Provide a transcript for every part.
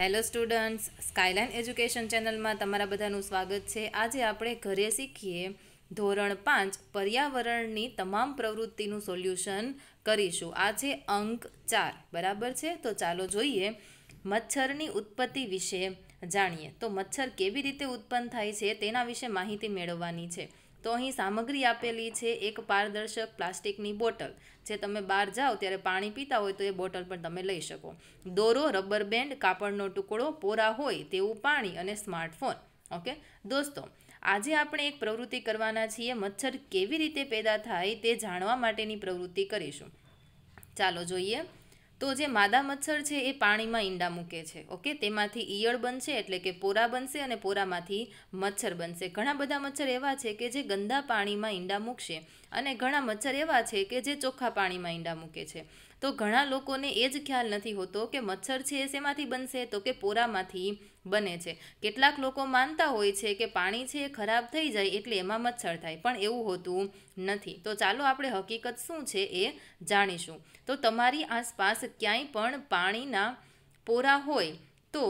hello students skyline education ચેનલમાં તમારા બધાનું સ્વાગત છે આજે આપણે ઘરે શીખીએ ધોરણ પાંચ પર્યાવરણની તમામ પ્રવૃત્તિનું સોલ્યુશન કરીશું આ છે અંક ચાર બરાબર છે તો ચાલો જોઈએ મચ્છરની ઉત્પત્તિ વિશે જાણીએ તો મચ્છર કેવી રીતે ઉત્પન્ન થાય છે તેના વિશે માહિતી મેળવવાની છે તો અહીં સામગ્રી આપેલી છે એક પારદર્શક પ્લાસ્ટિકની બોટલ જે તમે બહાર જાઓ ત્યારે પાણી પીતા હોય તો એ બોટલ પણ તમે લઈ શકો દોરો રબર બેન્ડ કાપડનો ટુકડો પોરા હોય તેવું પાણી અને સ્માર્ટફોન ઓકે દોસ્તો આજે આપણે એક પ્રવૃત્તિ કરવાના છીએ મચ્છર કેવી રીતે પેદા થાય તે જાણવા માટેની પ્રવૃત્તિ કરીશું ચાલો જોઈએ તો જે માદા મચ્છર છે એ પાણીમાં ઈંડા મૂકે છે ઓકે તેમાંથી ઈયળ બનશે એટલે કે પોરા બનશે અને પોરામાંથી મચ્છર બનશે ઘણા બધા મચ્છર એવા છે કે જે ગંદા પાણીમાં ઈંડા મૂકશે અને ઘણા મચ્છર એવા છે કે જે ચોખ્ખા પાણીમાં ઈંડા મૂકે છે તો ઘણા લોકોને એ જ ખ્યાલ નથી હોતો કે મચ્છર છે એ શેમાંથી બનશે તો કે પોરામાંથી બને છે કેટલાક લોકો માનતા હોય છે કે પાણી છે એ ખરાબ થઈ જાય એટલે એમાં મચ્છર થાય પણ એવું હોતું નથી તો ચાલો આપણે હકીકત શું છે એ જાણીશું તો તમારી આસપાસ ક્યાંય પણ પાણીના પોરા હોય તો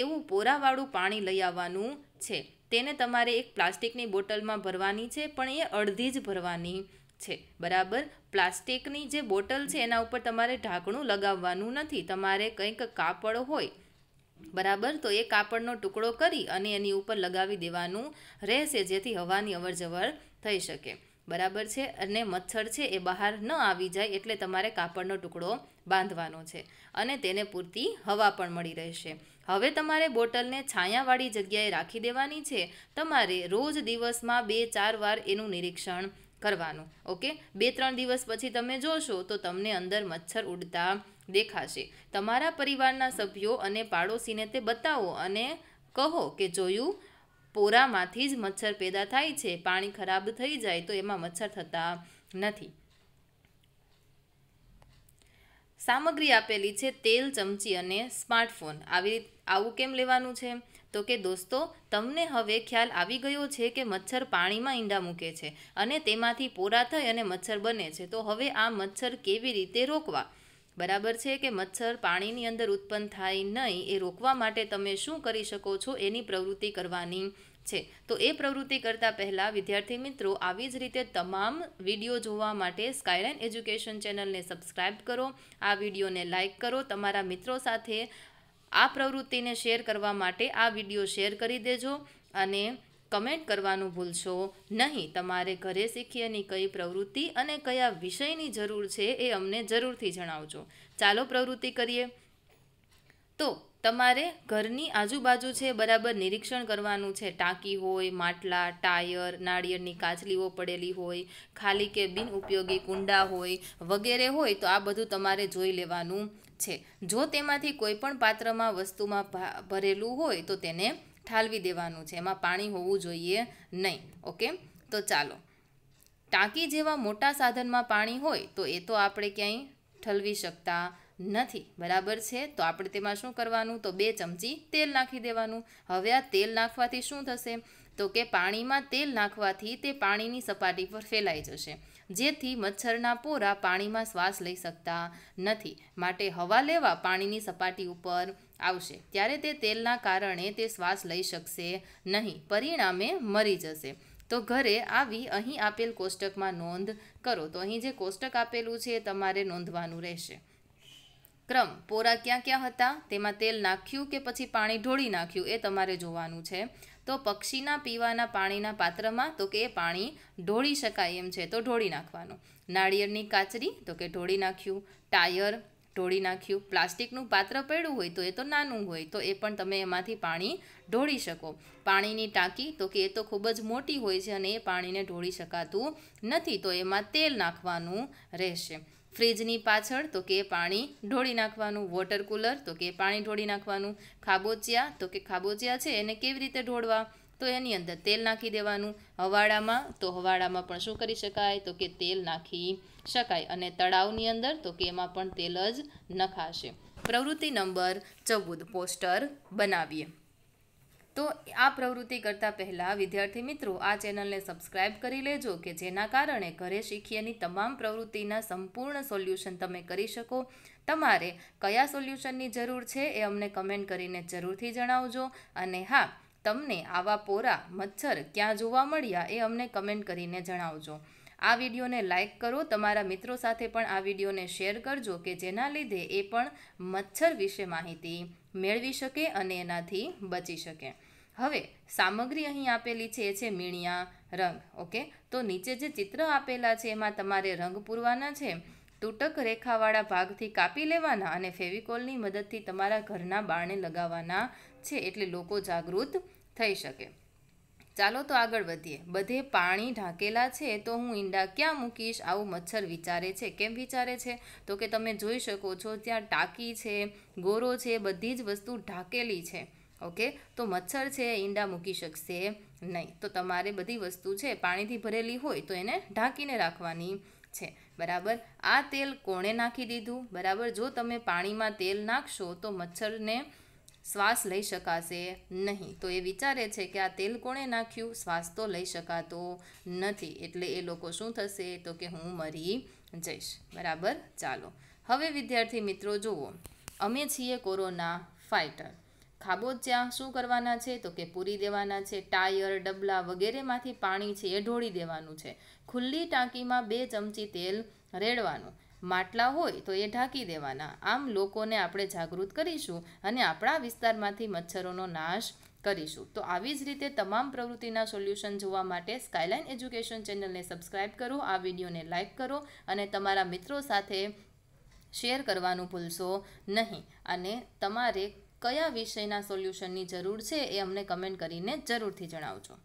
એવું પોરાવાળું પાણી લઈ આવવાનું છે તેને તમારે એક પ્લાસ્ટિકની બોટલમાં ભરવાની છે પણ એ અડધી જ ભરવાની છે બરાબર પ્લાસ્ટિકની જે બોટલ છે એના ઉપર તમારે ઢાંકણું લગાવવાનું નથી તમારે કંઈક કાપડ હોય બરાબર તો એ કાપડનો ટુકડો કરી અને એની ઉપર લગાવી દેવાનું રહેશે જેથી હવાની અવરજવર થઈ શકે બરાબર છે અને મચ્છર છે એ બહાર ન આવી જાય એટલે તમારે કાપડનો ટુકડો બાંધવાનો છે અને તેને પૂરતી હવા પણ મળી રહેશે હવે તમારે બોટલને છાયાવાળી જગ્યાએ રાખી દેવાની છે તમારે રોજ દિવસમાં બે ચાર વાર એનું નિરીક્ષણ કરવાનું ઓકે બે ત્રણ દિવસ પછી તમે જોશો તો તમને અંદર મચ્છર ઉડતા દેખાશે તમારા પરિવારના સભ્યો અને પાડોશીને તે બતાવો અને કહો કે જોયું પોરામાંથી જ મચ્છર પેદા થાય છે પાણી ખરાબ થઈ જાય તો એમાં મચ્છર થતા નથી સામગ્રી આપેલી છે તેલ ચમચી અને સ્માર્ટફોન આવી આવું કેમ લેવાનું છે તો કે દોસ્તો તમને હવે ખ્યાલ આવી ગયો છે કે મચ્છર પાણીમાં ઈંડા મૂકે છે અને તેમાંથી પોરા થઈ અને મચ્છર બને છે તો હવે આ મચ્છર કેવી રીતે રોકવા બરાબર છે કે મચ્છર પાણીની અંદર ઉત્પન્ન થાય નહીં એ રોકવા માટે તમે શું કરી શકો છો એની પ્રવૃત્તિ કરવાની છે તો એ પ્રવૃત્તિ કરતાં પહેલાં વિદ્યાર્થી મિત્રો આવી જ રીતે તમામ વિડીયો જોવા માટે સ્કાયલાઇન એજ્યુકેશન ચેનલને સબસ્ક્રાઇબ કરો આ વિડીયોને લાઇક કરો તમારા મિત્રો સાથે આ પ્રવૃત્તિને શેર કરવા માટે આ વિડીયો શેર કરી દેજો અને કમેન્ટ કરવાનું ભૂલશો નહીં તમારે ઘરે શીખીએની કઈ પ્રવૃત્તિ અને કયા વિષયની જરૂર છે એ અમને જરૂરથી જણાવજો ચાલો પ્રવૃત્તિ કરીએ તો તમારે ઘરની આજુબાજુ છે બરાબર નિરીક્ષણ કરવાનું છે ટાંકી હોય માટલા ટાયર નાળિયેરની કાચલીઓ પડેલી હોય ખાલી કે બિનઉપયોગી કુંડા હોય વગેરે હોય તો આ બધું તમારે જોઈ લેવાનું છે જો તેમાંથી કોઈ પણ પાત્રમાં વસ્તુમાં ભરેલું હોય તો તેને ઠાલવી દેવાનું છે એમાં પાણી હોવું જોઈએ નહીં ઓકે તો ચાલો ટાંકી જેવા મોટા સાધનમાં પાણી હોય તો એ તો આપણે ક્યાંય ઠલવી શકતા નથી બરાબર છે તો આપણે તેમાં શું કરવાનું તો બે ચમચી તેલ નાખી દેવાનું હવે આ તેલ નાખવાથી શું થશે તો કે પાણીમાં તેલ નાખવાથી તે પાણીની સપાટી પર ફેલાઈ જશે જેથી મચ્છરના પોરા પાણીમાં શ્વાસ લઈ શકતા નથી માટે હવા લેવા પાણીની સપાટી ઉપર આવશે ત્યારે તે તેલના કારણે તે શ્વાસ લઈ શકશે નહીં પરિણામે મરી જશે તો ઘરે આવી અહીં આપેલ કોષ્ટકમાં નોંધ કરો તો અહીં જે કોષ્ટક આપેલું છે તમારે નોંધવાનું રહેશે ક્રમ પોરા ક્યાં ક્યાં હતા તેમાં તેલ નાખ્યું કે પછી પાણી ઢોળી નાખ્યું એ તમારે જોવાનું છે તો પક્ષીના પીવાના પાણીના પાત્રમાં તો કે એ પાણી ઢોળી શકાય એમ છે તો ઢોળી નાખવાનું નાળિયેરની કાચરી તો કે ઢોળી નાખ્યું ટાયર ઢોળી નાખ્યું પ્લાસ્ટિકનું પાત્ર પડ્યું હોય તો એ તો નાનું હોય તો એ પણ તમે એમાંથી પાણી ઢોળી શકો પાણીની ટાંકી તો કે એ તો ખૂબ જ મોટી હોય છે અને એ પાણીને ઢોળી શકાતું નથી તો એમાં તેલ નાખવાનું રહેશે ફ્રીજની પાછળ તો કે પાણી ઢોળી નાખવાનું વોટર કુલર તો કે પાણી ઢોળી નાખવાનું ખાબોચિયા તો કે ખાબોચિયા છે એને કેવી રીતે ઢોળવા તો એની અંદર તેલ નાખી દેવાનું હવાડામાં તો હવાડામાં પણ શું કરી શકાય તો કે તેલ નાખી શકાય અને તળાવની અંદર તો કે એમાં પણ તેલ જ નખાશે પ્રવૃત્તિ નંબર ચૌદ પોસ્ટર બનાવીએ તો આ પ્રવૃત્તિ કરતાં પહેલાં વિદ્યાર્થી મિત્રો આ ચેનલને સબસ્ક્રાઇબ કરી લેજો કે જેના કારણે ઘરે શીખીએની તમામ પ્રવૃત્તિના સંપૂર્ણ સોલ્યુશન તમે કરી શકો તમારે કયા સોલ્યુશનની જરૂર છે એ અમને કમેન્ટ કરીને જરૂરથી જણાવજો અને હા તમને આવા પોરા મચ્છર ક્યાં જોવા મળ્યા એ અમને કમેન્ટ કરીને જણાવજો આ વિડીયોને લાઇક કરો તમારા મિત્રો સાથે પણ આ વિડીયોને શેર કરજો કે જેના લીધે એ પણ મચ્છર વિશે માહિતી મેળવી શકે અને એનાથી બચી શકે હવે સામગ્રી અહીં આપેલી છે એ છે મીણિયા રંગ ઓકે તો નીચે જે ચિત્ર આપેલા છે એમાં તમારે રંગ પૂરવાના છે તૂટક રેખાવાળા ભાગથી કાપી લેવાના અને ફેવિકોલની મદદથી તમારા ઘરના બારણે લગાવવાના છે એટલે લોકો જાગૃત થઈ શકે ચાલો તો આગળ વધીએ બધે પાણી ઢાંકેલા છે તો હું ઈંડા ક્યાં મૂકીશ આવું મચ્છર વિચારે છે કેમ વિચારે છે તો કે તમે જોઈ શકો છો ત્યાં ટાંકી છે ગોરો છે બધી જ વસ્તુ ઢાંકેલી છે ઓકે તો મચ્છર છે ઈંડા મૂકી શકશે નહીં તો તમારે બધી વસ્તુ છે પાણીથી ભરેલી હોય તો એને ઢાંકીને રાખવાની છે બરાબર આ તેલ કોણે નાખી દીધું બરાબર જો તમે પાણીમાં તેલ નાખશો તો મચ્છરને શ્વાસ લઈ શકાશે નહીં તો એ વિચારે છે કે આ તેલ કોણે નાખ્યું શ્વાસ તો લઈ શકાતો નથી એટલે એ લોકો શું થશે તો કે હું મરી જઈશ બરાબર ચાલો હવે વિદ્યાર્થી મિત્રો જુઓ અમે છીએ કોરોના ફાઇટર ખાબોચિયા શું કરવાના છે તો કે પૂરી દેવાના છે ટાયર ડબલા વગેરેમાંથી પાણી છે એ ઢોળી દેવાનું છે ખુલ્લી ટાંકીમાં બે ચમચી તેલ રેડવાનું માટલા હોય તો એ ઢાંકી દેવાના આમ લોકોને આપણે જાગૃત કરીશું અને આપણા વિસ્તારમાંથી મચ્છરોનો નાશ કરીશું તો આવી જ રીતે તમામ પ્રવૃત્તિના સોલ્યુશન જોવા માટે સ્કાયલાઇન એજ્યુકેશન ચેનલને સબસ્ક્રાઇબ કરો આ વિડીયોને લાઇક કરો અને તમારા મિત્રો સાથે શેર કરવાનું ભૂલશો નહીં અને તમારે કયા વિષયના સોલ્યુશનની જરૂર છે એ અમને કમેન્ટ કરીને જરૂરથી જણાવજો